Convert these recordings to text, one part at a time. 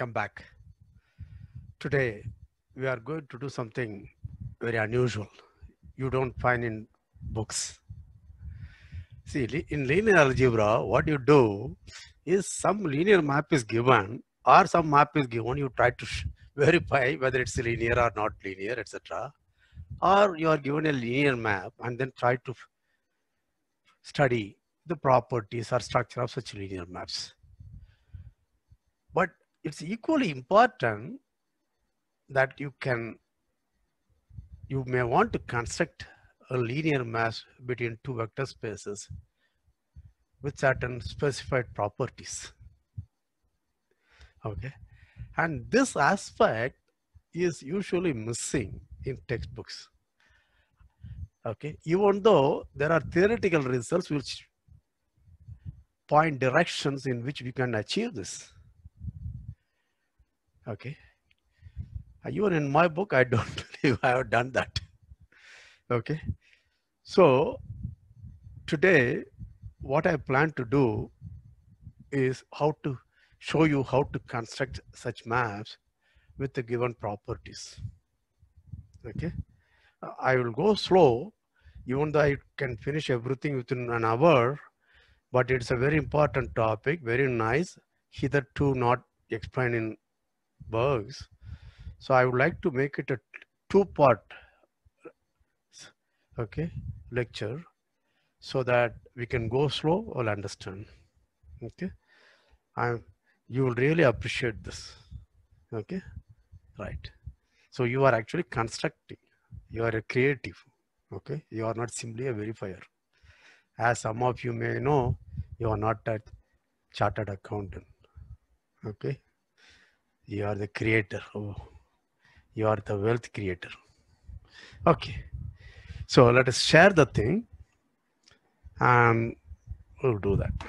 Welcome back. Today, we are going to do something very unusual. You don't find in books. See, in linear algebra, what you do is some linear map is given or some map is given, you try to verify whether it's linear or not linear, etc. Or you are given a linear map and then try to study the properties or structure of such linear maps it's equally important that you can, you may want to construct a linear mass between two vector spaces with certain specified properties. Okay. And this aspect is usually missing in textbooks. Okay. Even though there are theoretical results which point directions in which we can achieve this. Okay. Uh, even in my book, I don't believe I have done that. Okay. So today, what I plan to do is how to show you how to construct such maps with the given properties. Okay. Uh, I will go slow, even though I can finish everything within an hour, but it's a very important topic, very nice, hitherto not explained in bugs. So I would like to make it a two part okay, lecture so that we can go slow or understand. Okay. I'm, you will really appreciate this. Okay. Right. So you are actually constructing. You are a creative. Okay. You are not simply a verifier. As some of you may know, you are not a chartered accountant. Okay you are the creator oh, you are the wealth creator okay so let us share the thing and we'll do that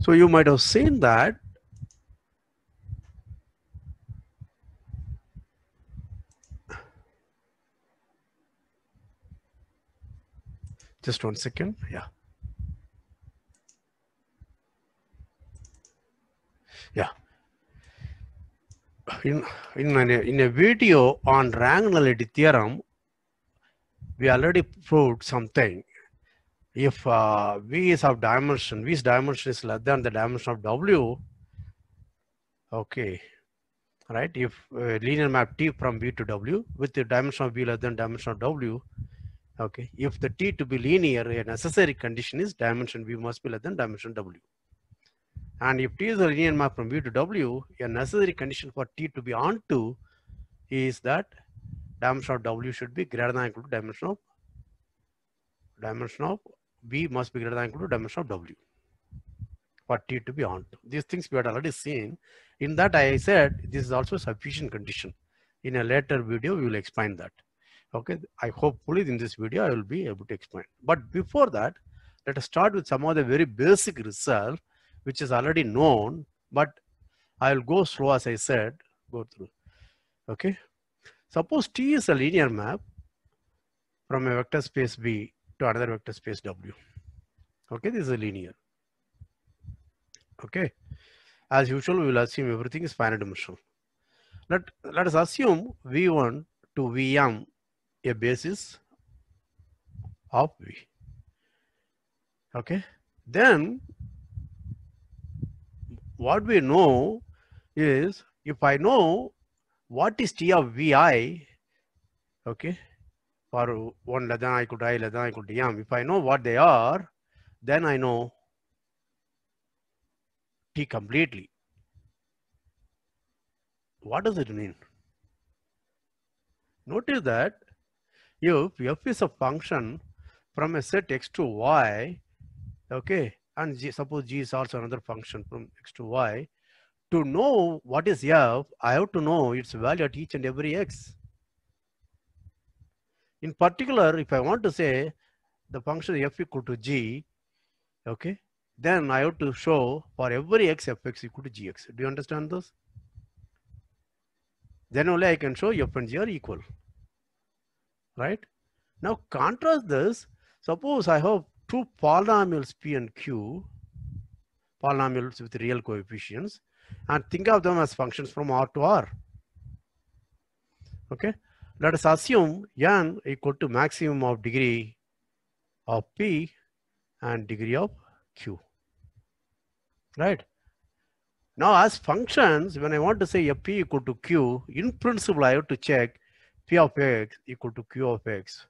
so you might have seen that just one second yeah in, in, a in a video on rank nullity theorem, we already proved something. If uh, V is of dimension, V's dimension is less than the dimension of W, okay, right? If uh, linear map T from V to W with the dimension of V less than dimension of W, okay, if the T to be linear, a necessary condition is dimension V must be less than dimension W. And if T is a linear map from V to W, a necessary condition for T to be onto is that dimension of W should be greater than equal to dimension of dimension of V must be greater than equal to dimension of W for T to be onto. These things we had already seen. In that I said this is also a sufficient condition. In a later video, we will explain that. Okay, I hopefully in this video I will be able to explain. But before that, let us start with some of the very basic result which is already known, but I'll go slow as I said, go through, okay? Suppose T is a linear map from a vector space B to another vector space W. Okay, this is linear. Okay. As usual, we will assume everything is finite dimensional. Let, let us assume V1 to Vm a basis of V. Okay. Then what we know is if I know what is T of Vi, okay, for 1 less than I could I less than I could m, if I know what they are, then I know T completely. What does it mean? Notice that if f is a function from a set x to y, okay, and G, suppose G is also another function from X to Y. To know what is F, I have to know its value at each and every X. In particular, if I want to say the function F equal to G, okay, then I have to show for every X, Fx equal to Gx. Do you understand this? Then only I can show F and G are equal, right? Now contrast this, suppose I have two polynomials p and q, polynomials with real coefficients, and think of them as functions from R to R. Okay, let us assume n equal to maximum of degree of p and degree of q. Right. Now as functions, when I want to say p equal to q, in principle I have to check p of x equal to q of x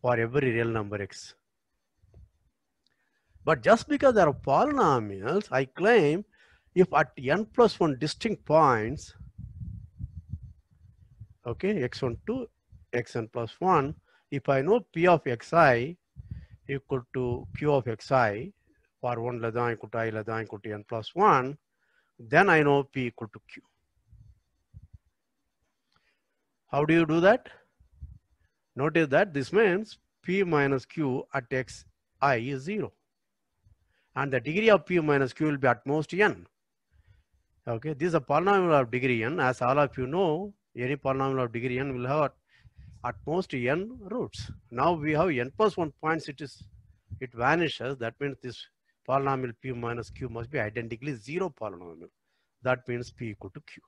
for every real number x. But just because they are polynomials, I claim if at n plus 1 distinct points, okay, x1 to xn plus 1, if I know p of xi equal to q of xi for 1 less than equal to i less than equal to n plus 1, then I know p equal to q. How do you do that? Notice that this means p minus q at xi is 0 and the degree of p minus q will be at most n. Okay, this is a polynomial of degree n. As all of you know, any polynomial of degree n will have at most n roots. Now we have n plus 1 points, it is it vanishes. That means this polynomial p minus q must be identically zero polynomial. That means p equal to q.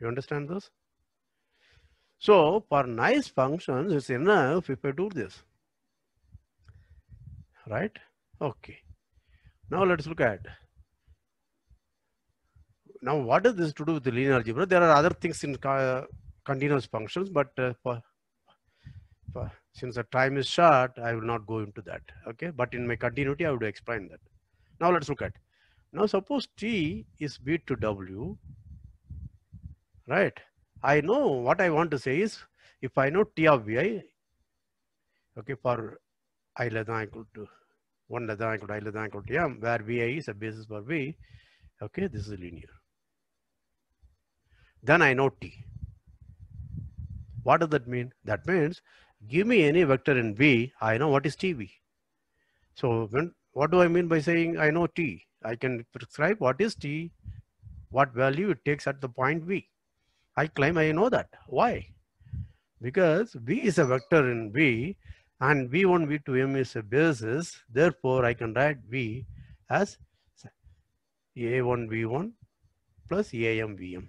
You understand this? So for nice functions, it's enough if I do this right? Okay. Now let's look at now what does this to do with the linear algebra? There are other things in uh, continuous functions, but uh, for, for, since the time is short, I will not go into that. Okay, but in my continuity, I would explain that. Now let's look at. Now suppose t is b to w, right? I know what I want to say is if I know t of vi, okay, for i less than equal to 1 less than equal to i less than equal to m, where vi is a basis for v. Okay, this is linear. Then I know t. What does that mean? That means give me any vector in v, I know what is tv. So when what do I mean by saying I know t? I can prescribe what is t, what value it takes at the point v. I claim I know that. Why? Because v is a vector in v and V1, V2M is a basis. Therefore, I can write V as A1, V1 plus AM, VM.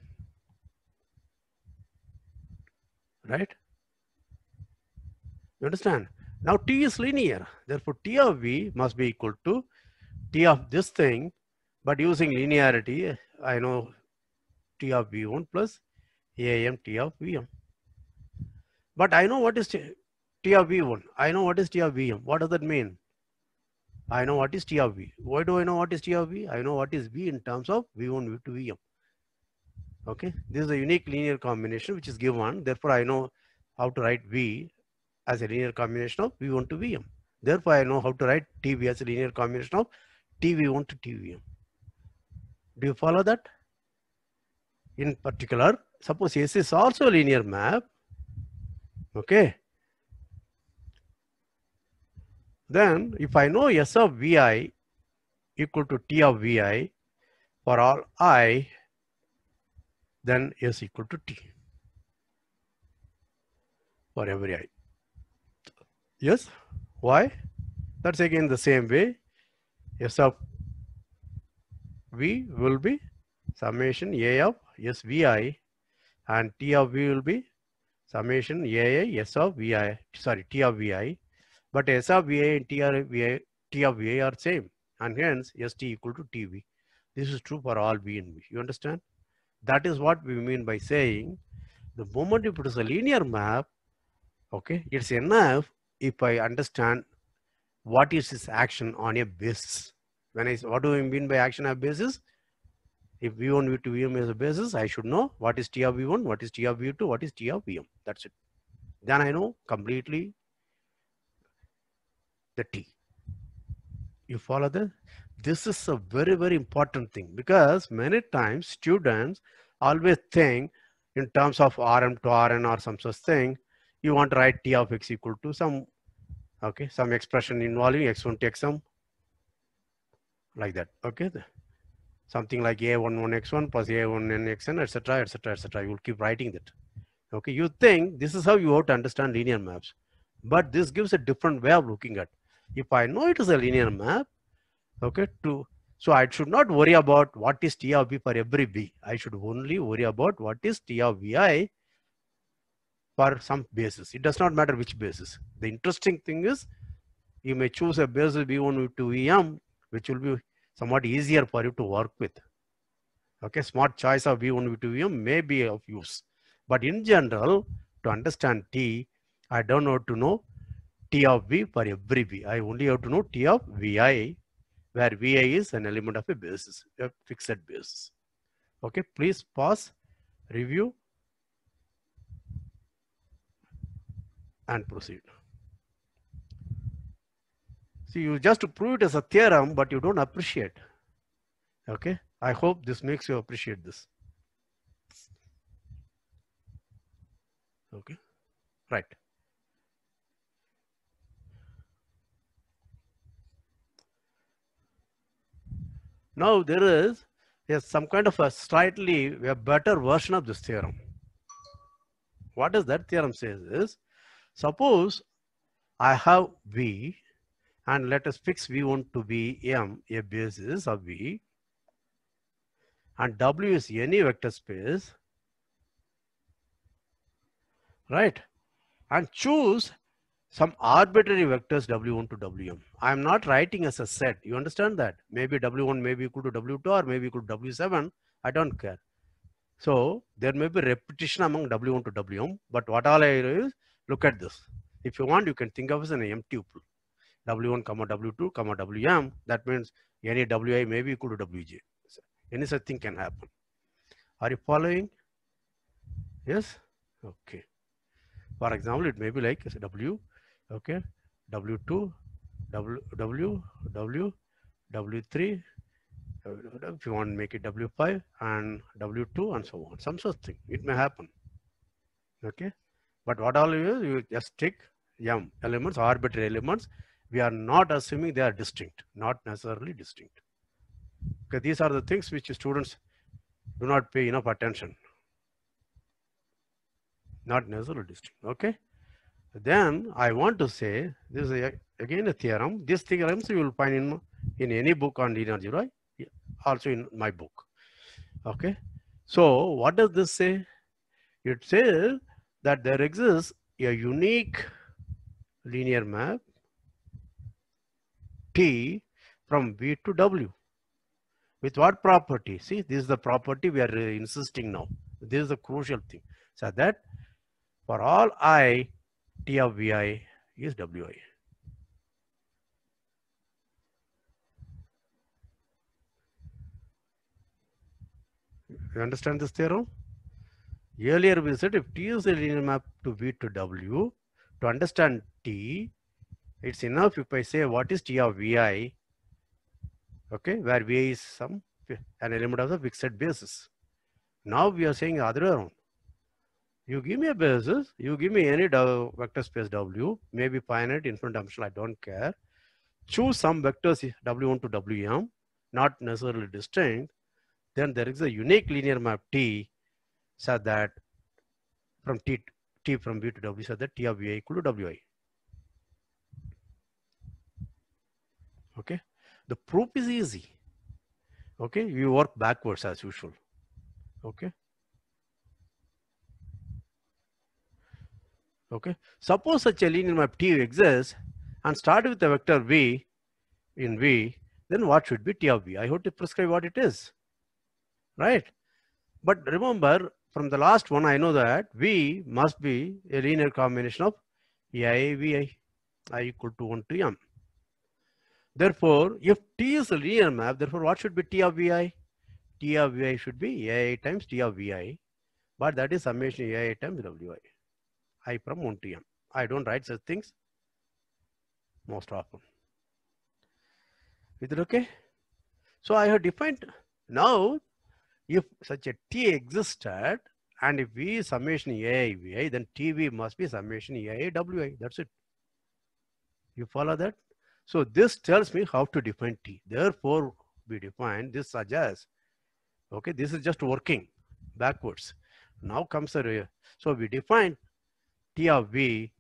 Right? You understand? Now T is linear. Therefore, T of V must be equal to T of this thing. But using linearity, I know T of V1 plus AM T of VM. But I know what is T of V1. I know what is T of Vm. What does that mean? I know what is T of V. Why do I know what is T of V? I know what is V in terms of V1, V2, Vm. Okay, this is a unique linear combination which is given. Therefore, I know how to write V as a linear combination of V1 to Vm. Therefore, I know how to write TV as a linear combination of TV1 to TVM. Do you follow that? In particular, suppose S is also a linear map. Okay, then if I know S of Vi equal to T of Vi for all i, then S equal to T for every i. Yes, why? That's again the same way. S of V will be summation A of vi, and T of V will be summation AI of VI, sorry, T of VI but S of VA and T, are VI, T of VA are same and hence ST equal to TV. This is true for all V and V. You understand? That is what we mean by saying the moment you produce a linear map, okay, it's enough if I understand what is this action on a basis. When I what do I mean by action on basis? If V1, V2, Vm is a basis, I should know what is T of V1, what is T of V2, what is T of Vm. That's it. Then I know completely the T. You follow this? This is a very, very important thing because many times students always think in terms of RM to RN or some such thing, you want to write T of X equal to some, okay, some expression involving X1 to Xm like that, okay? Something like A11X1 plus A1NXN, etc., etc., etc. You will keep writing that. Okay, you think this is how you have to understand linear maps but this gives a different way of looking at if I know it is a linear map, okay, to so I should not worry about what is T of B for every B. I should only worry about what is T of VI for some basis. It does not matter which basis. The interesting thing is you may choose a basis V1 to VM, which will be somewhat easier for you to work with. Okay, smart choice of V1 V2 VM may be of use. But in general, to understand T, I don't know to know T of V for every V. I only have to know T of VI, where VI is an element of a basis, a fixed basis. Okay, please pause, review, and proceed. So you just prove it as a theorem, but you don't appreciate. Okay, I hope this makes you appreciate this. Okay, right. Now there is yes, some kind of a slightly a better version of this theorem. What does that theorem says is, suppose I have V and let us fix V1 to be M, a basis of V and W is any vector space, right? And choose some arbitrary vectors W1 to Wm. I am not writing as a set. You understand that? Maybe W1 may be equal to W2 or maybe equal to W7. I don't care. So there may be repetition among W1 to Wm, but what all I do is look at this. If you want, you can think of as an M tuple. W1, comma W2, comma Wm. That means any Wi may be equal to Wj. So any such thing can happen. Are you following? Yes? Okay. For example, it may be like W okay, W2, W, W, W, W3, if you want to make it W5 and W2 and so on, some such thing. It may happen. Okay. But what all you you just take M elements, arbitrary elements. We are not assuming they are distinct, not necessarily distinct. Okay, these are the things which students do not pay enough attention. Not necessarily distinct. Okay. Then I want to say, this is a, again a theorem. These theorems you will find in, in any book on linear algebra, also in my book. Okay. So what does this say? It says that there exists a unique linear map T from V to W. With what property? See, this is the property we are uh, insisting now. This is the crucial thing. So that for all I T of Vi is Wi. You understand this theorem? Earlier we said if T is a linear map to V to W, to understand T, it's enough if I say what is T of Vi, okay, where Vi is some an element of the fixed basis. Now we are saying other way around. You give me a basis, you give me any vector space W, maybe finite, infinite dimensional, I don't care. Choose some vectors W1 to Wm, not necessarily distinct. Then there is a unique linear map T so that from T, T from V to W so that T of Vi equal to Wi. Okay, the proof is easy. Okay, we work backwards as usual. Okay. Okay. Suppose such a linear map T exists and start with the vector V in V, then what should be T of V? I hope to prescribe what it is, right? But remember from the last one, I know that V must be a linear combination of EI, VI, I equal to 1 to M. Therefore, if T is a linear map, therefore what should be T of VI? T of VI should be AI times T of VI, but that is summation AI times WI. I from Montium. I don't write such things most often. Is it okay? So I have defined now if such a T existed and if V is summation AI, VI, then TV must be summation AI, WI. That's it. You follow that? So this tells me how to define T. Therefore, we define this suggests, okay, this is just working backwards. Now comes the, so we define T of V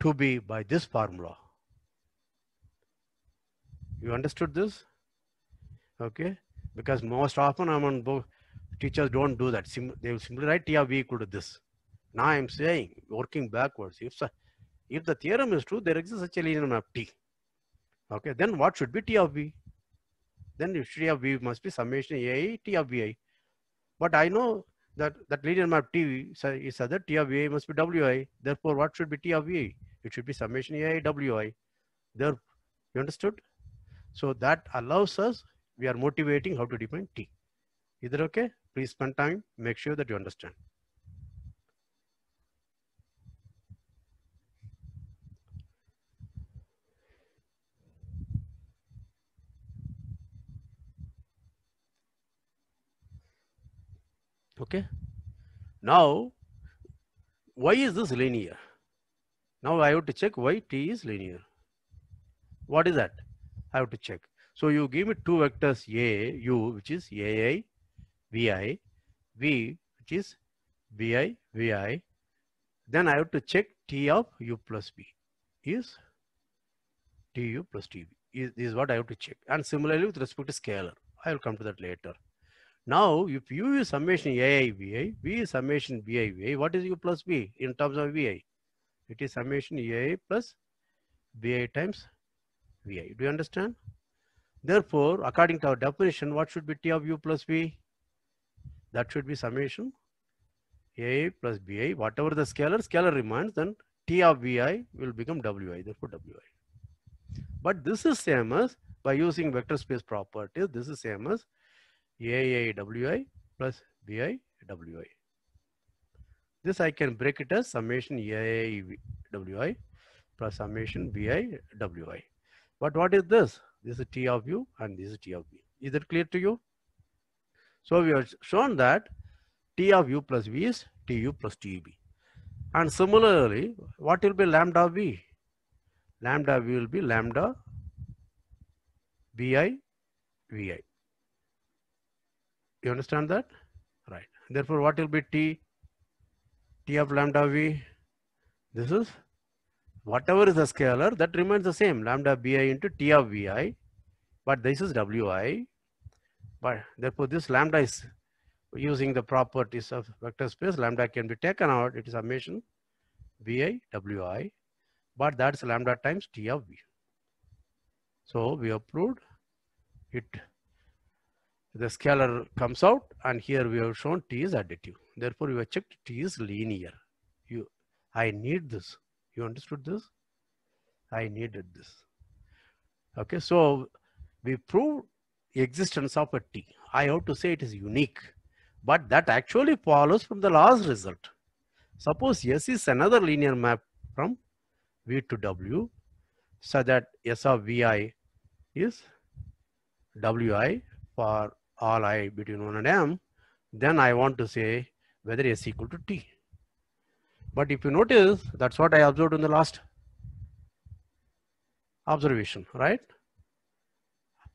to be by this formula. You understood this? Okay, because most often I'm on book, teachers don't do that. Sim they will simply write T of V equal to this. Now I'm saying, working backwards, if, so, if the theorem is true, there exists such a linear map T. Okay, then what should be T of V? Then T of V must be summation A T of VI. But I know that, that linear map T is other T of a must be WI. Therefore, what should be T of a It should be summation AI WI. There, you understood? So that allows us, we are motivating how to define T. Is that okay? Please spend time, make sure that you understand. Okay. Now, why is this linear? Now I have to check why t is linear. What is that? I have to check. So you give me two vectors A, U, which is AI, VI, V, which is VI, VI. Then I have to check T of U plus B is TU plus T v. Is, is what I have to check. And similarly with respect to scalar, I will come to that later. Now, if U is summation AI VI, V is summation BI VI, what is U plus V in terms of VI? It is summation AI plus VI times VI. Do you understand? Therefore, according to our definition, what should be T of U plus V? That should be summation AI plus BI. Whatever the scalar, scalar remains, then T of VI will become WI, therefore WI. But this is same as, by using vector space properties, this is same as AIWI plus BIWI. This I can break it as summation AIWI plus summation BIWI. But what is this? This is T of U and this is T of B. Is it clear to you? So we have shown that T of U plus V is TU plus TB. And similarly, what will be lambda V? Lambda V will be lambda BI VI. You understand that? Right. Therefore, what will be T? T of lambda V. This is whatever is the scalar that remains the same lambda bi into T of Vi, but this is Wi. But therefore, this lambda is using the properties of vector space. Lambda can be taken out. It is summation Vi Wi, but that's lambda times T of V. So we have proved it the scalar comes out and here we have shown T is additive. Therefore, you have checked T is linear. You, I need this. You understood this? I needed this. Okay, so we prove existence of a T. I have to say it is unique, but that actually follows from the last result. Suppose S is another linear map from V to W, so that S of Vi is Wi for all i between 1 and m, then I want to say whether s equal to t. But if you notice, that's what I observed in the last observation, right?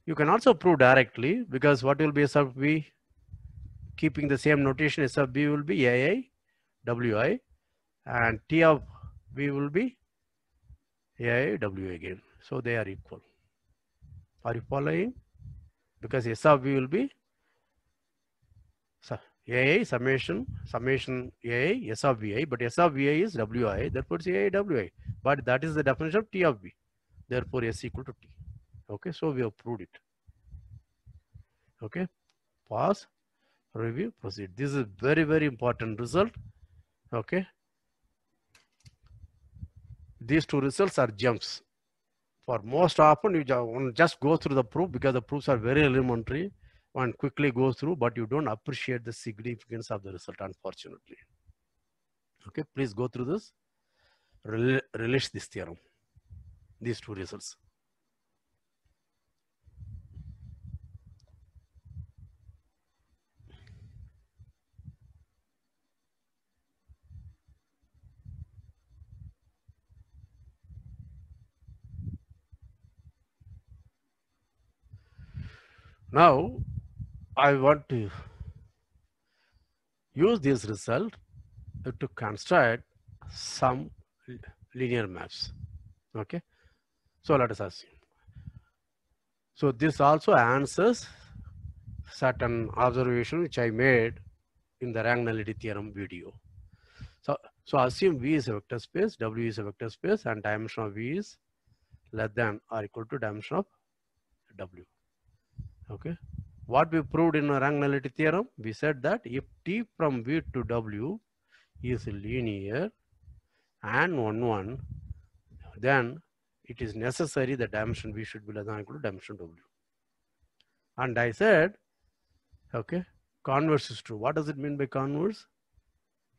You can also prove directly because what will be S sub B? Keeping the same notation, S of B will be a i w i, and T of B will be a i w again. So they are equal. Are you following? because S of V will be AI summation, summation AI, of VI, but S of VI is WI, therefore it's AI But that is the definition of T of V. Therefore S equal to T. Okay, so we have proved it. Okay, pause, review, proceed. This is very, very important result. Okay. These two results are jumps. For most often, you just go through the proof because the proofs are very elementary. One quickly goes through, but you don't appreciate the significance of the result, unfortunately. Okay, please go through this. Rel release this theorem, these two results. Now, I want to use this result to construct some linear maps. Okay. So let us assume. So this also answers certain observation which I made in the rank nullity theorem video. So, so assume V is a vector space, W is a vector space and dimension of V is less than or equal to dimension of W. Okay. What we proved in a rank nullity theorem, we said that if T from V to W is linear and 1, 1, then it is necessary the dimension V should be less than equal to dimension W. And I said, okay, converse is true. What does it mean by converse?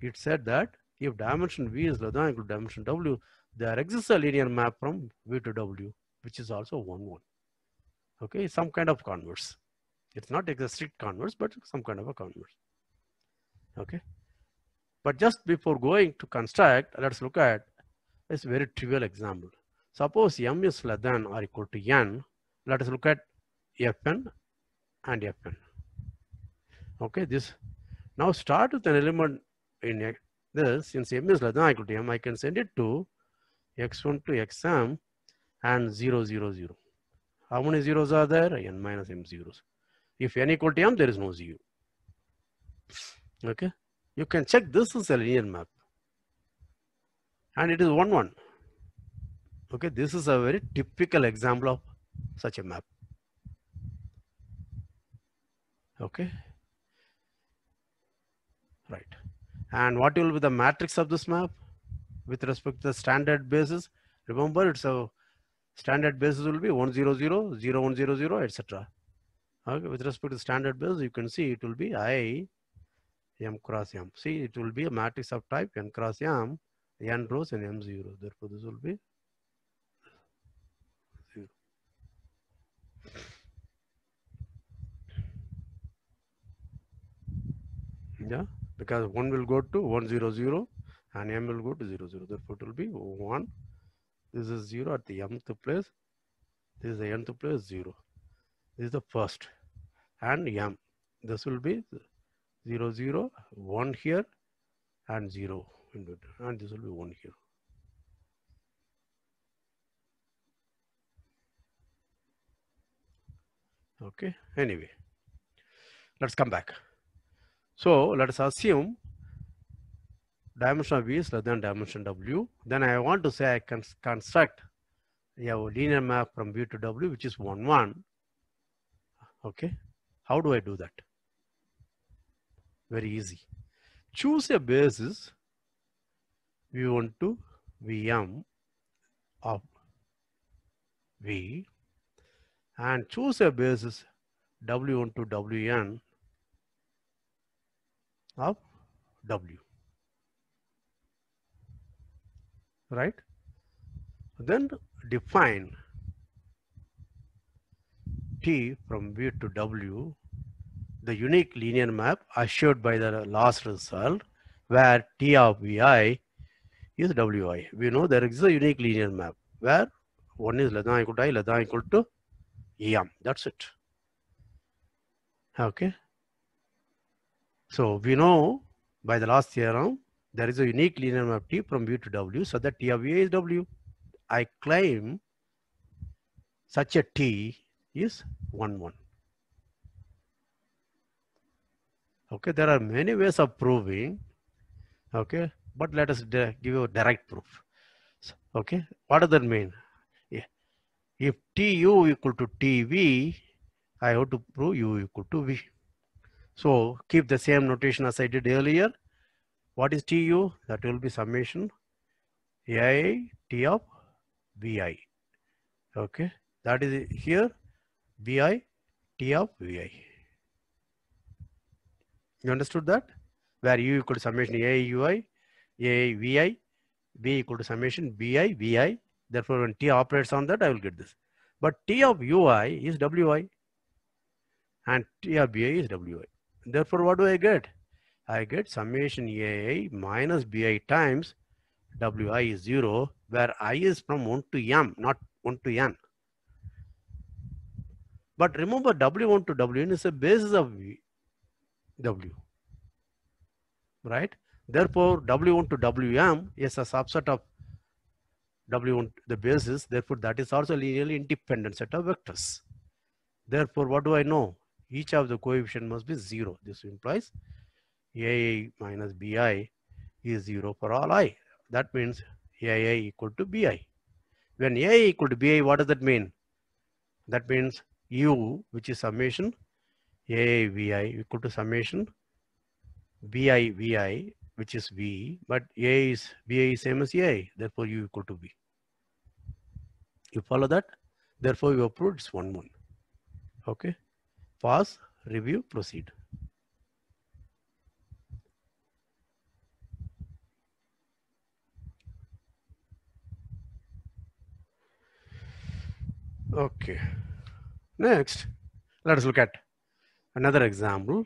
It said that if dimension V is less than equal to dimension W, there exists a linear map from V to W, which is also 1, 1. Okay, some kind of converse. It's not a strict converse, but some kind of a converse. Okay. But just before going to construct, let's look at this very trivial example. Suppose m is less than or equal to n. Let us look at fn and fn. Okay, this now start with an element in a, this. Since m is less than or equal to m, I can send it to x1 to xm and 0, 0, 0. How many zeros are there? n minus m zeros. If n equal to m, there is no zero. Okay. You can check this is a linear map. And it is 1, 1. Okay. This is a very typical example of such a map. Okay. Right. And what will be the matrix of this map with respect to the standard basis? Remember, it's a Standard basis will be 100, 0100, etc. Okay, with respect to standard basis, you can see it will be I m cross m. See, it will be a matrix of type n cross m, n rows and m zero. Therefore, this will be zero. Yeah, because one will go to one zero zero, and m will go to zero zero. Therefore, it will be one this is 0 at the mth place. This is the nth place 0. This is the first. And m. This will be 0, 0, 1 here and 0. And this will be 1 here. Okay, anyway, let's come back. So let us assume dimension of V is less than dimension W, then I want to say I can construct a linear map from V to W, which is 1, 1. Okay. How do I do that? Very easy. Choose a basis V1 to Vm of V and choose a basis W1 to Wn of W. right? Then define T from V to W, the unique linear map assured by the last result where T of Vi is Wi. We know there is a unique linear map where one is less than equal to i, less than equal to em. That's it. Okay. So we know by the last theorem there is a unique linear map T from V to W so that T of U is W. I claim such a T is 1, 1. Okay, there are many ways of proving. Okay, but let us give you a direct proof. So, okay, what does that mean? Yeah. If TU equal to TV, I have to prove U equal to V. So keep the same notation as I did earlier. What is TU? That will be summation AI T of VI. Okay, that is here VI T of VI. You understood that? Where U equal to summation AI UI, AI VI, V equal to summation VI VI. Therefore, when T operates on that, I will get this. But T of UI is WI and T of VI is WI. Therefore, what do I get? I get summation AI minus BI times WI hmm. is 0, where I is from 1 to M, not 1 to N. But remember W1 to Wn is a basis of W, right? Therefore, W1 to Wm is a subset of W1, the basis. Therefore, that is also linearly independent set of vectors. Therefore, what do I know? Each of the coefficient must be zero. This implies ai minus bi is 0 for all i. That means ai equal to bi. When ai equal to bi, what does that mean? That means u, which is summation ai vi equal to summation bi vi, which is v, but a is bi is same as a, therefore u equal to b. You follow that? Therefore, you proof it's 1 1. Okay. Pass, review, proceed. Okay. Next, let us look at another example.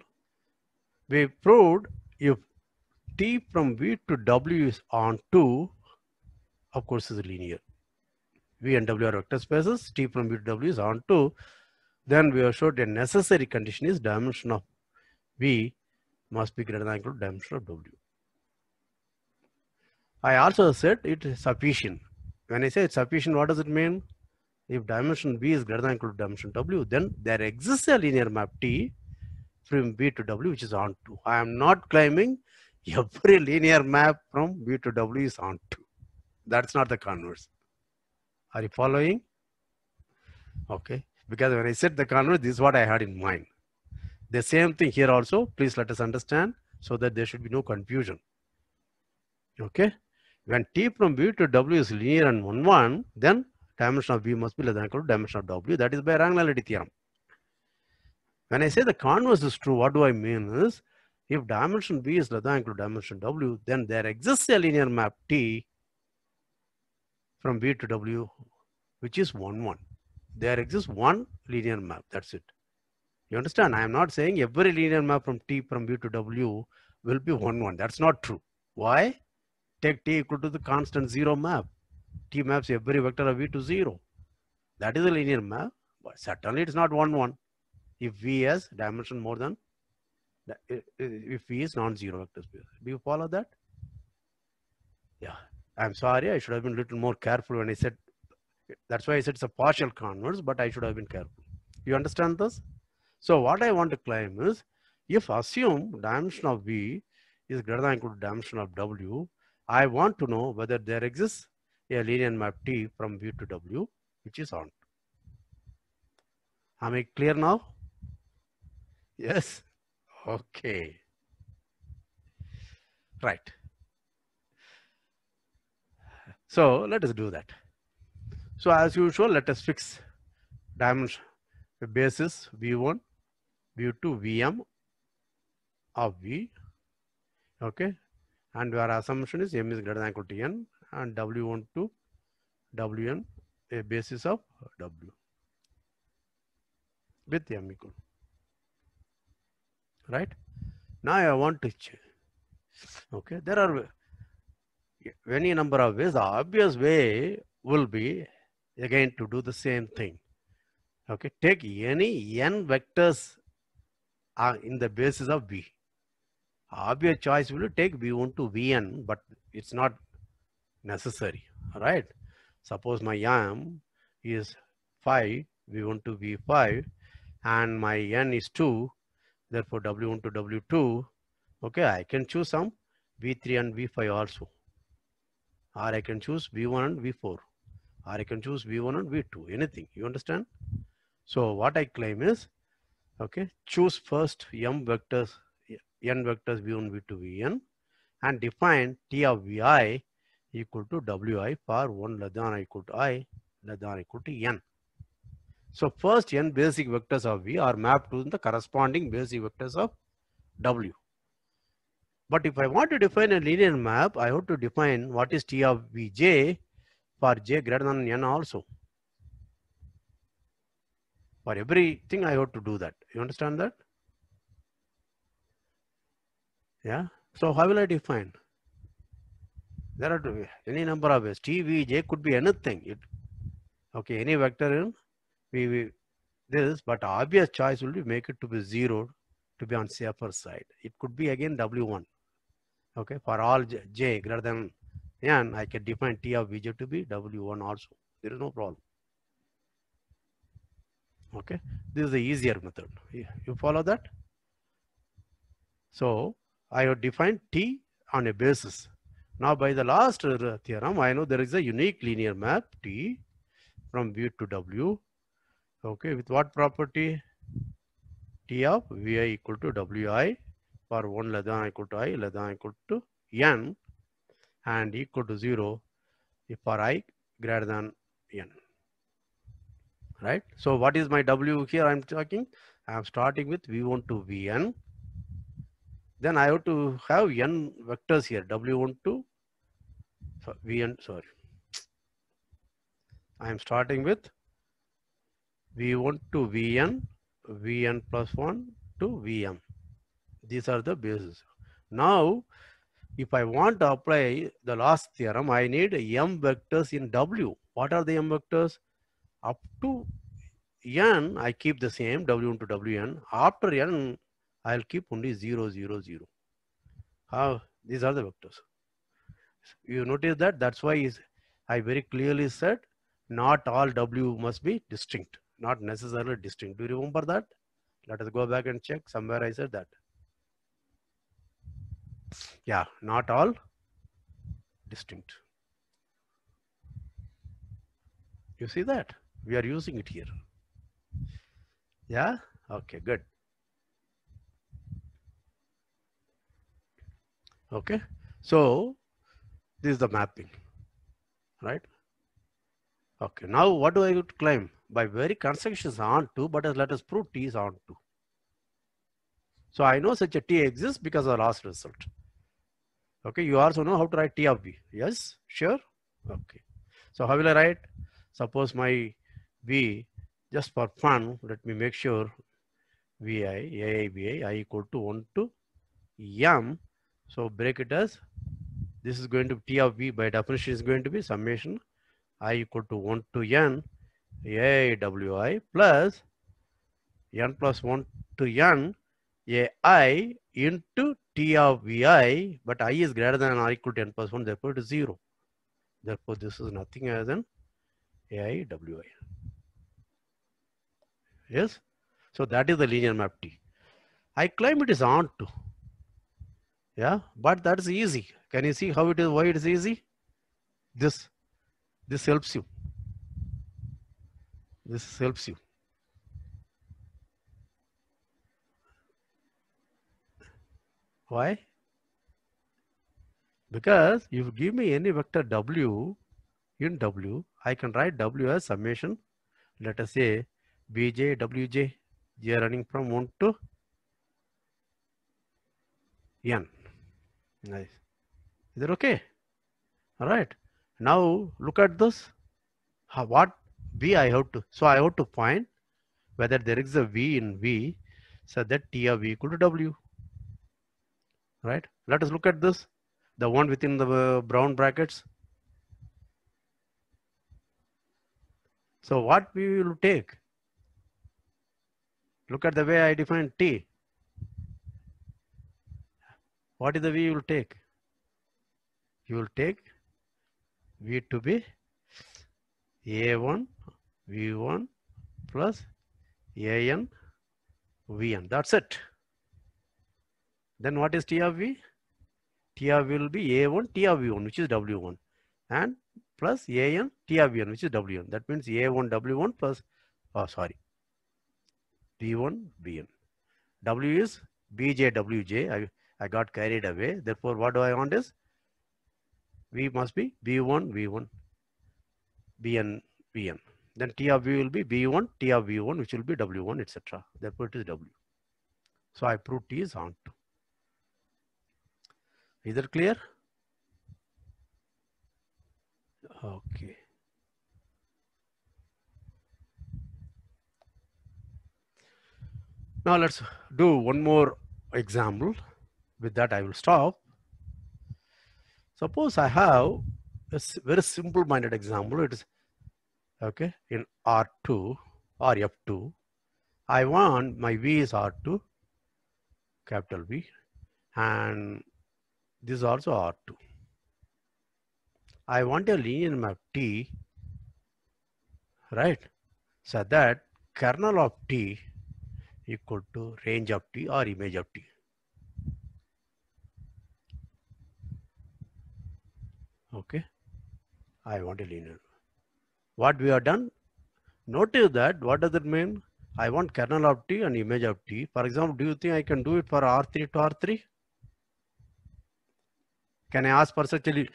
We proved if t from v to w is on 2, of course is linear. v and w are vector spaces, t from v to w is on 2. Then we have showed a necessary condition is dimension of v must be greater than equal to dimension of w. I also said it is sufficient. When I say it's sufficient, what does it mean? if dimension B is greater than equal to dimension W, then there exists a linear map T from B to W, which is onto. I am not claiming every linear map from B to W is onto. That's not the converse. Are you following? Okay. Because when I said the converse, this is what I had in mind. The same thing here also. Please let us understand so that there should be no confusion. Okay. When T from B to W is linear and 1, 1, then dimension of V must be less than or equal to dimension of W. That is by Rangnality theorem. When I say the converse is true, what do I mean is, if dimension V is less than equal to dimension W, then there exists a linear map T from V to W, which is 1, 1. There exists one linear map, that's it. You understand? I am not saying every linear map from T from V to W will be 1, 1. That's not true. Why? Take T equal to the constant 0 map. T maps every vector of V to zero. That is a linear map, but certainly it's not one one. If V has dimension more than, if V is non-zero vector space. Do you follow that? Yeah. I'm sorry, I should have been a little more careful when I said, that's why I said it's a partial converse, but I should have been careful. You understand this? So what I want to claim is, if assume dimension of V is greater than equal to dimension of W, I want to know whether there exists a linear map T from V to W, which is on. Am I clear now? Yes? Okay. Right. So let us do that. So as usual, let us fix dimension basis V1, V2, Vm of V. Okay. And our assumption is M is greater than equal to N and W1 to Wn a basis of W with M equal. Right? Now I want to change. Okay, there are any number of ways. The obvious way will be again to do the same thing. Okay, take any n vectors are uh, in the basis of V. Obvious choice will take V1 to Vn, but it's not necessary right suppose my m is 5 v1 to v5 and my n is 2 therefore w1 to w2 okay i can choose some v3 and v5 also or i can choose v1 and v4 or i can choose v1 and v2 anything you understand so what i claim is okay choose first m vectors n vectors v1 v2 vn and define t of vi equal to wi for 1 less than equal to i less than equal to n. So first n basic vectors of V are mapped to the corresponding basic vectors of W. But if I want to define a linear map, I have to define what is T of Vj for j greater than n also. For everything I have to do that. You understand that? Yeah. So how will I define? There are any number of ways. T, V, J could be anything. It, okay, any vector in V, V, this, but obvious choice will be make it to be zero to be on safer side. It could be again W1. Okay, for all J, J greater than N, I can define T of Vj to be W1 also. There is no problem. Okay, this is the easier method. You follow that? So I have defined T on a basis now by the last uh, theorem, I know there is a unique linear map T from V to W. Okay, with what property? T of Vi equal to Wi for 1 less than equal to i less than equal to n and equal to 0 if for i greater than n. Right. So what is my W here I'm talking? I'm starting with V1 to Vn then I have to have n vectors here, w1 to vn, sorry. I am starting with v1 to vn, vn plus 1 to vm. These are the bases. Now, if I want to apply the last theorem, I need m vectors in w. What are the m vectors? Up to n, I keep the same w1 to wn. After n, I'll keep only 0, 0, 0. How? These are the vectors. You notice that? That's why is I very clearly said not all W must be distinct, not necessarily distinct. Do you remember that? Let us go back and check. Somewhere I said that. Yeah, not all distinct. You see that? We are using it here. Yeah? Okay, good. Okay. So this is the mapping, right? Okay. Now what do I claim? By very construction is onto, but let us prove T is onto. So I know such a T exists because of the last result. Okay. You also know how to write T of B. Yes. Sure. Okay. So how will I write? Suppose my B just for fun, let me make sure VI, AI, VI, I equal to 1 to M so break it as this is going to T of V by definition is going to be summation I equal to 1 to n a w i plus N plus 1 to N AI into T of VI but I is greater than or equal to N plus 1 therefore it is 0. Therefore this is nothing other than AI WI. Yes. So that is the linear map T. I claim it is onto. Yeah, but that's easy. Can you see how it is, why it is easy? This, this helps you. This helps you. Why? Because if you give me any vector w in w, I can write w as summation. Let us say bj, wj, j running from 1 to n. Nice. Is that okay? All right. Now look at this. How, what V I have to, so I have to find whether there is a V in V so that T of V equal to W. Right. Let us look at this. The one within the uh, brown brackets. So what we will take? Look at the way I define T what is the v you will take you will take v to be a1 v1 plus an vn that's it then what is t of v t of v will be a1 t of v1 which is w1 and plus an t of vn which is w1 that means a1 w1 plus oh sorry v1 vn w is bjwj I, I got carried away. Therefore, what do I want is V must be V1, V1, Bn, Vn. Then T of V will be V1, T of V1, which will be W1, etc. Therefore, it is W. So I prove T is on Is that clear? Okay. Now let's do one more example with that I will stop. Suppose I have a very simple minded example. It is okay in R2 or F2. I want my V is R2 capital V and this is also R2. I want a linear map T, right? So that kernel of T equal to range of T or image of T. Okay. I want a linear. What we have done? Notice that what does it mean? I want kernel of T and image of T. For example, do you think I can do it for R3 to R3? Can I ask for such a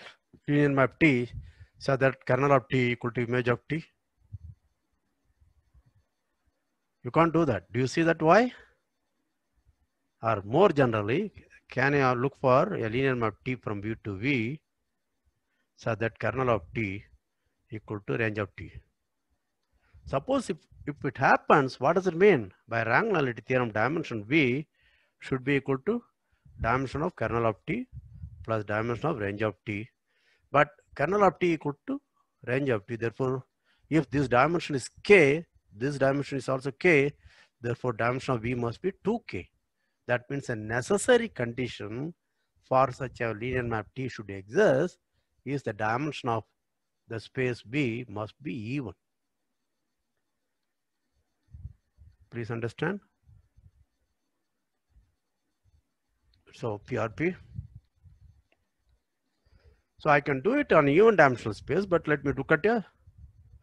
linear map T so that kernel of T equal to image of T? You can't do that. Do you see that why? Or more generally, can I look for a linear map T from V to V so that kernel of T equal to range of T. Suppose if, if it happens, what does it mean? By rank nullity theorem, dimension V should be equal to dimension of kernel of T plus dimension of range of T. But kernel of T equal to range of T. Therefore, if this dimension is K, this dimension is also K, therefore dimension of V must be 2K. That means a necessary condition for such a linear map T should exist is the dimension of the space B must be even. Please understand. So PRP. So I can do it on even dimensional space, but let me look at a,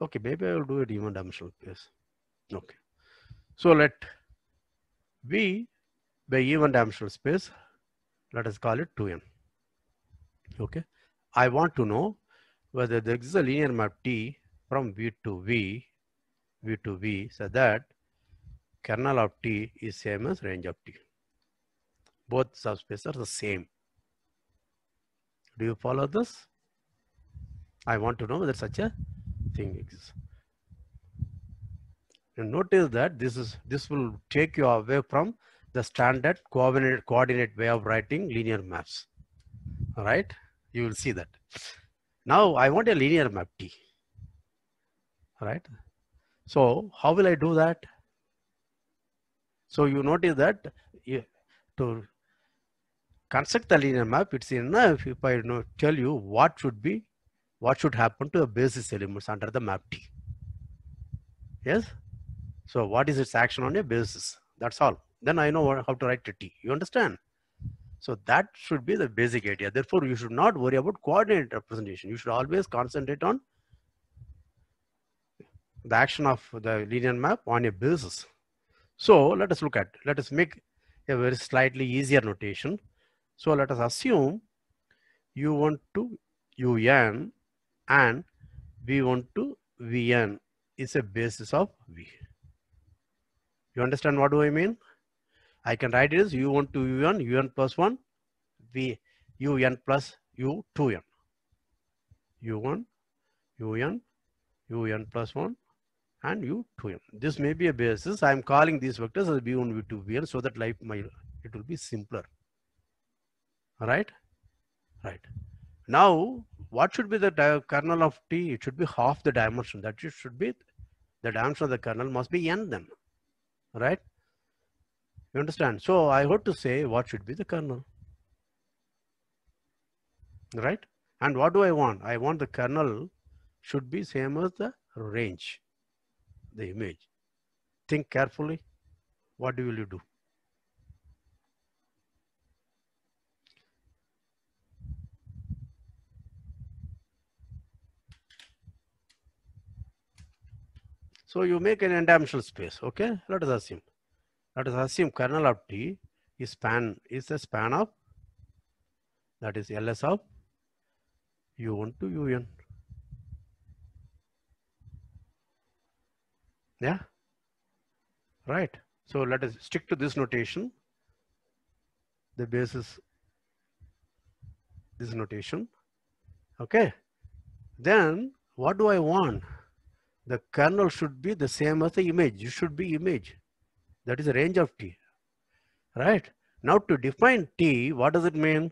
okay, maybe I will do it even dimensional space. Okay. So let V by even dimensional space, let us call it 2n. Okay. I want to know whether there is a linear map T from V to V, V to V, so that kernel of T is same as range of T. Both subspaces are the same. Do you follow this? I want to know whether such a thing exists. And notice that this is this will take you away from the standard coordinate coordinate way of writing linear maps. All right. You will see that. Now I want a linear map T. Right? So how will I do that? So you notice that you, to construct the linear map, it's enough if I know, tell you what should be, what should happen to the basis elements under the map T. Yes? So what is its action on a basis? That's all. Then I know how to write a T. You understand? So that should be the basic idea. Therefore, you should not worry about coordinate representation. You should always concentrate on the action of the linear map on a basis. So let us look at, let us make a very slightly easier notation. So let us assume you want to un and v want to vn is a basis of v. You understand what do I mean? I can write it as u1 to one u plus 1, one v, un plus u2n. u1, un, un plus 1 and u2n. This may be a basis. I am calling these vectors as v1, v2, vn so that life my, it will be simpler. Right, Right. Now, what should be the kernel of T? It should be half the dimension. That should be the dimension of the kernel must be n then, right? You understand? So I have to say what should be the kernel. Right? And what do I want? I want the kernel should be same as the range, the image. Think carefully. What will you do? So you make an n-dimensional space, okay? Let us assume. Let us assume kernel of T is span is the span of that is LS of U1 to UN. Yeah. Right. So let us stick to this notation. The basis this notation. Okay. Then what do I want? The kernel should be the same as the image. You should be image. That is the range of T, right? Now to define T, what does it mean?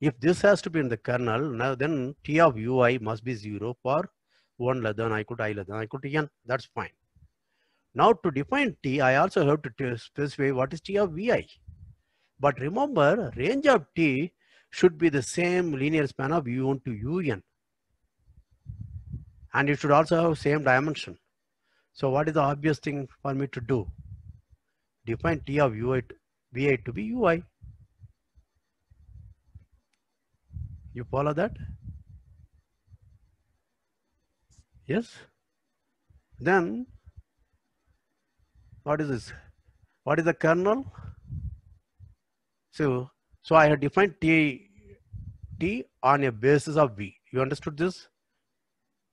If this has to be in the kernel, now then T of UI must be zero for one less than equal to i less than equal to n. That's fine. Now to define T, I also have to specify what is T of Vi. But remember, range of T should be the same linear span of U1 to UN. And it should also have same dimension. So what is the obvious thing for me to do? define T of UI to, VI to be UI. You follow that? Yes? Then, what is this? What is the kernel? So, so I have defined T, T on a basis of V. You understood this?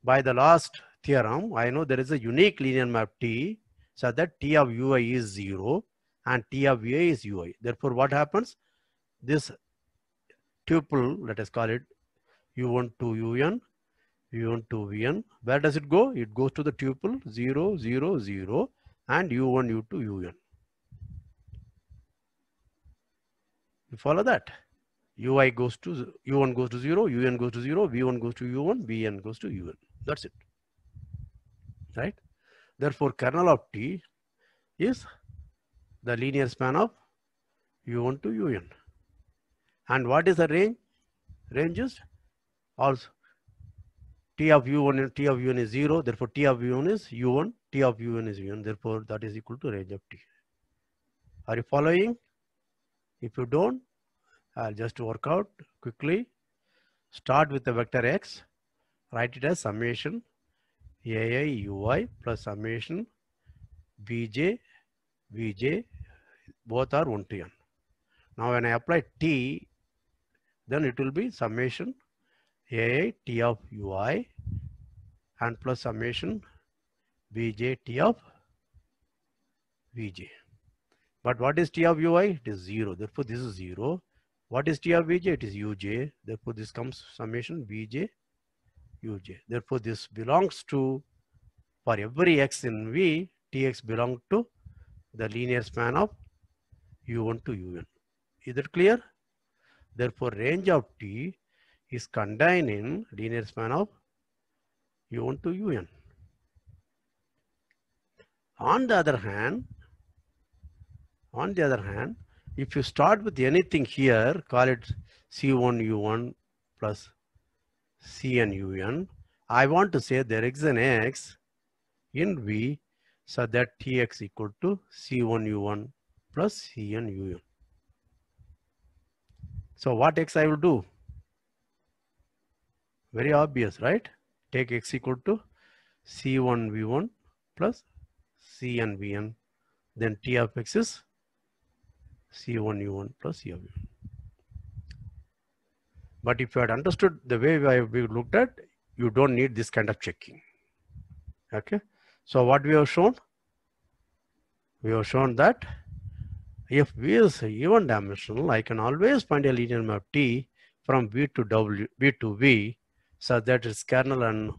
By the last theorem, I know there is a unique linear map T so that T of ui is 0 and T of a is ui. Therefore, what happens? This tuple, let us call it u1 to un, u1 to vn. Where does it go? It goes to the tuple 0, 0, 0 and u1, u2, un. You follow that? ui goes to u1 goes to 0, un goes to 0, v1 goes to u1, vn goes to un. That's it. Right? Therefore, kernel of T is the linear span of U1 to UN. And what is the range? Range is also T of U1 and T of UN is 0. Therefore, T of U1 is U1, T of UN is UN. Therefore, that is equal to range of T. Are you following? If you don't, I'll just work out quickly. Start with the vector x, write it as summation AIUI plus summation BJ Vj, both are 1 to n. Now when I apply T, then it will be summation AI T of UI and plus summation BJ T of Vj. But what is T of UI? It is 0. Therefore, this is 0. What is T of Vj? It is Uj. Therefore, this comes summation b j uj. Therefore, this belongs to, for every x in V, tx belongs to the linear span of u1 to un. Is it clear? Therefore, range of t is contained in linear span of u1 to un. On the other hand, on the other hand, if you start with anything here, call it c1 u1 plus C and UN. I want to say there is an X in V so that Tx equal to C1 U1 plus CnUn. So what X I will do? Very obvious, right? Take X equal to C1 V1 plus CnVn. Then T of X is C1 U1 plus C of U1. But if you had understood the way we looked at, you don't need this kind of checking. Okay. So what we have shown? We have shown that if V is even dimensional, I can always find a linear map T from V to W, V to V, so that its kernel and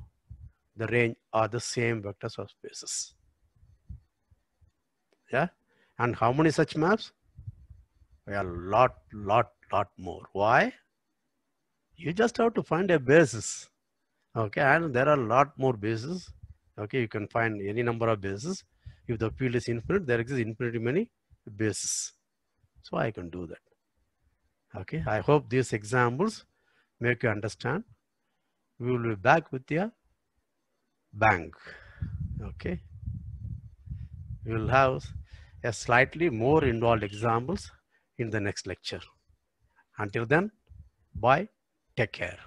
the range are the same vectors of spaces. Yeah. And how many such maps? A lot, lot, lot more. Why? You just have to find a basis. Okay, and there are a lot more bases. Okay, you can find any number of bases. If the field is infinite, there exists infinitely many bases. So I can do that. Okay, I hope these examples make you understand. We will be back with a bank, Okay, we will have a slightly more involved examples in the next lecture. Until then, bye. Take care.